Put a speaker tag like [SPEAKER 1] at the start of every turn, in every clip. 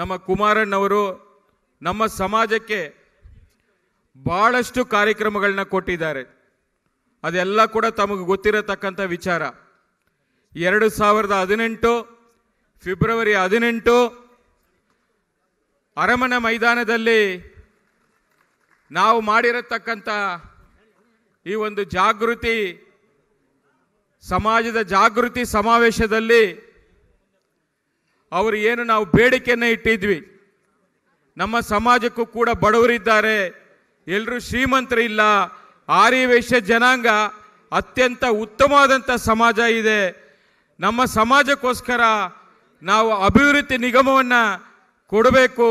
[SPEAKER 1] ನಮ್ಮ ಕುಮಾರಣ್ಣವರು ನಮ್ಮ ಸಮಾಜಕ್ಕೆ ಬಹಳಷ್ಟು ಕಾರ್ಯಕ್ರಮಗಳನ್ನ ಕೊಟ್ಟಿದ್ದಾರೆ ಅದೆಲ್ಲ ಕೂಡ ತಮಗೆ ಗೊತ್ತಿರತಕ್ಕಂಥ ವಿಚಾರ ಎರಡು ಸಾವಿರದ ಹದಿನೆಂಟು ಫೆಬ್ರವರಿ ಹದಿನೆಂಟು ಅರಮನೆ ಮೈದಾನದಲ್ಲಿ ನಾವು ಮಾಡಿರತಕ್ಕಂಥ ಈ ಒಂದು ಜಾಗೃತಿ ಸಮಾಜದ ಜಾಗೃತಿ ಸಮಾವೇಶದಲ್ಲಿ ಅವರು ಏನು ನಾವು ಬೇಡಿಕೆಯನ್ನು ಇಟ್ಟಿದ್ವಿ ನಮ್ಮ ಸಮಾಜಕ್ಕೂ ಕೂಡ ಬಡವರಿದ್ದಾರೆ ಎಲ್ಲರೂ ಶ್ರೀಮಂತರಿಲ್ಲ ಆರ್ಯವೈಶ್ಯ ಜನಾಂಗ ಅತ್ಯಂತ ಉತ್ತಮವಾದಂಥ ಸಮಾಜ ಇದೆ ನಮ್ಮ ಸಮಾಜಕ್ಕೋಸ್ಕರ ನಾವು ಅಭಿವೃದ್ಧಿ ನಿಗಮವನ್ನು ಕೊಡಬೇಕು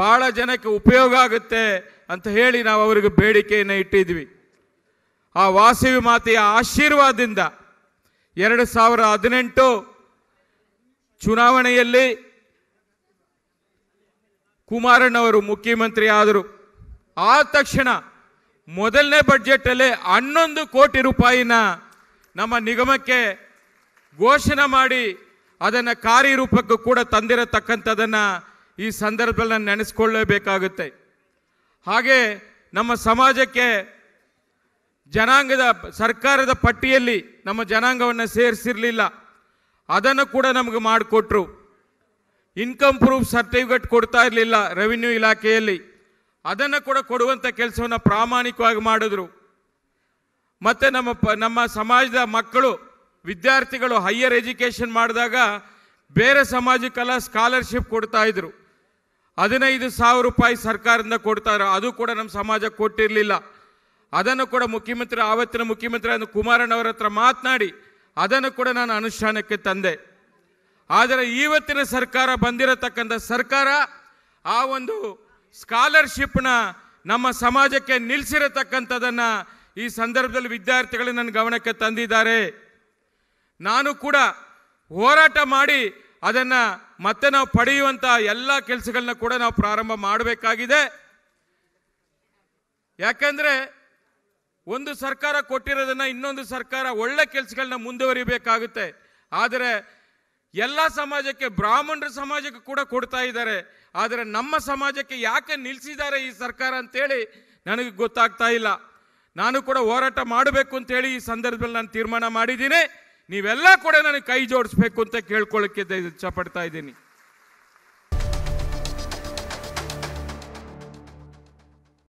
[SPEAKER 1] ಭಾಳ ಜನಕ್ಕೆ ಉಪಯೋಗ ಆಗುತ್ತೆ ಅಂತ ಹೇಳಿ ನಾವು ಅವರಿಗೆ ಬೇಡಿಕೆಯನ್ನು ಇಟ್ಟಿದ್ವಿ ಆ ವಾಸವಿ ಮಾತೆಯ ಆಶೀರ್ವಾದದಿಂದ ಎರಡು ಸಾವಿರ ಹದಿನೆಂಟು ಚುನಾವಣೆಯಲ್ಲಿ ಕುಮಾರಣ್ಣವರು ಮುಖ್ಯಮಂತ್ರಿ ಆದರು ಆ ತಕ್ಷಣ ಮೊದಲನೇ ಬಡ್ಜೆಟಲ್ಲಿ ಹನ್ನೊಂದು ಕೋಟಿ ರೂಪಾಯಿನ ನಮ್ಮ ನಿಗಮಕ್ಕೆ ಘೋಷಣೆ ಮಾಡಿ ಅದನ್ನು ಕಾರ್ಯರೂಪಕ್ಕೂ ಕೂಡ ತಂದಿರತಕ್ಕಂಥದ್ದನ್ನು ಈ ಸಂದರ್ಭದಲ್ಲಿ ನಾನು ನೆನೆಸ್ಕೊಳ್ಳಬೇಕಾಗುತ್ತೆ ಹಾಗೆ ನಮ್ಮ ಸಮಾಜಕ್ಕೆ ಜನಾಂಗದ ಸರ್ಕಾರದ ಪಟ್ಟಿಯಲ್ಲಿ ನಮ್ಮ ಜನಾಂಗವನ್ನು ಸೇರಿಸಿರಲಿಲ್ಲ ಅದನ್ನು ಕೂಡ ನಮಗೆ ಮಾಡಿಕೊಟ್ರು ಇನ್ಕಮ್ ಪ್ರೂಫ್ ಸರ್ಟಿಫಿಕೇಟ್ ಕೊಡ್ತಾ ಇರಲಿಲ್ಲ ರೆವಿನ್ಯೂ ಇಲಾಖೆಯಲ್ಲಿ ಅದನ್ನು ಕೂಡ ಕೊಡುವಂಥ ಕೆಲಸವನ್ನು ಪ್ರಾಮಾಣಿಕವಾಗಿ ಮಾಡಿದ್ರು ಮತ್ತು ನಮ್ಮ ಪ ನಮ್ಮ ಸಮಾಜದ ಮಕ್ಕಳು ವಿದ್ಯಾರ್ಥಿಗಳು ಹೈಯರ್ ಎಜುಕೇಷನ್ ಮಾಡಿದಾಗ ಬೇರೆ ಸಮಾಜಕ್ಕೆಲ್ಲ ಸ್ಕಾಲರ್ಶಿಪ್ ಕೊಡ್ತಾ ಇದ್ರು ಹದಿನೈದು ಸಾವಿರ ರೂಪಾಯಿ ಸರ್ಕಾರದಿಂದ ಕೊಡ್ತಾಯಿದ್ರು ಅದು ಕೂಡ ನಮ್ಮ ಸಮಾಜಕ್ಕೆ ಕೊಟ್ಟಿರಲಿಲ್ಲ ಅದನ್ನು ಕೂಡ ಮುಖ್ಯಮಂತ್ರಿ ಆವತ್ತಿನ ಮುಖ್ಯಮಂತ್ರಿ ಕುಮಾರಣ್ಣವರ ಹತ್ರ ಮಾತನಾಡಿ ಅದನ್ನು ಕೂಡ ನಾನು ಅನುಷ್ಠಾನಕ್ಕೆ ತಂದೆ ಆದರೆ ಇವತ್ತಿನ ಸರ್ಕಾರ ಬಂದಿರತಕ್ಕಂಥ ಸರ್ಕಾರ ಆ ಒಂದು ಸ್ಕಾಲರ್ಶಿಪ್ನ ನಮ್ಮ ಸಮಾಜಕ್ಕೆ ನಿಲ್ಲಿಸಿರತಕ್ಕಂಥದ್ದನ್ನು ಈ ಸಂದರ್ಭದಲ್ಲಿ ವಿದ್ಯಾರ್ಥಿಗಳು ನನ್ನ ಗಮನಕ್ಕೆ ತಂದಿದ್ದಾರೆ ನಾನು ಕೂಡ ಹೋರಾಟ ಮಾಡಿ ಅದನ್ನು ಮತ್ತೆ ನಾವು ಪಡೆಯುವಂಥ ಎಲ್ಲ ಕೆಲಸಗಳನ್ನ ಕೂಡ ನಾವು ಪ್ರಾರಂಭ ಮಾಡಬೇಕಾಗಿದೆ ಯಾಕಂದರೆ ಒಂದು ಸರ್ಕಾರ ಕೊಟ್ಟಿರೋದನ್ನು ಇನ್ನೊಂದು ಸರ್ಕಾರ ಒಳ್ಳೆ ಕೆಲಸಗಳನ್ನ ಮುಂದುವರಿಬೇಕಾಗುತ್ತೆ ಆದರೆ ಎಲ್ಲ ಸಮಾಜಕ್ಕೆ ಬ್ರಾಹ್ಮಣರ ಸಮಾಜಕ್ಕೆ ಕೂಡ ಕೊಡ್ತಾ ಇದ್ದಾರೆ ಆದರೆ ನಮ್ಮ ಸಮಾಜಕ್ಕೆ ಯಾಕೆ ನಿಲ್ಲಿಸಿದ್ದಾರೆ ಈ ಸರ್ಕಾರ ಅಂತೇಳಿ ನನಗೆ ಗೊತ್ತಾಗ್ತಾ ಇಲ್ಲ ನಾನು ಕೂಡ ಹೋರಾಟ ಮಾಡಬೇಕು ಅಂತೇಳಿ ಈ ಸಂದರ್ಭದಲ್ಲಿ ನಾನು ತೀರ್ಮಾನ ಮಾಡಿದ್ದೀನಿ ನೀವೆಲ್ಲ ಕೂಡ ನನಗೆ ಕೈ ಜೋಡಿಸ್ಬೇಕು ಅಂತ ಕೇಳ್ಕೊಳ್ಳೋಕ್ಕೆ ಇಚ್ಛಪಡ್ತಾ ಇದ್ದೀನಿ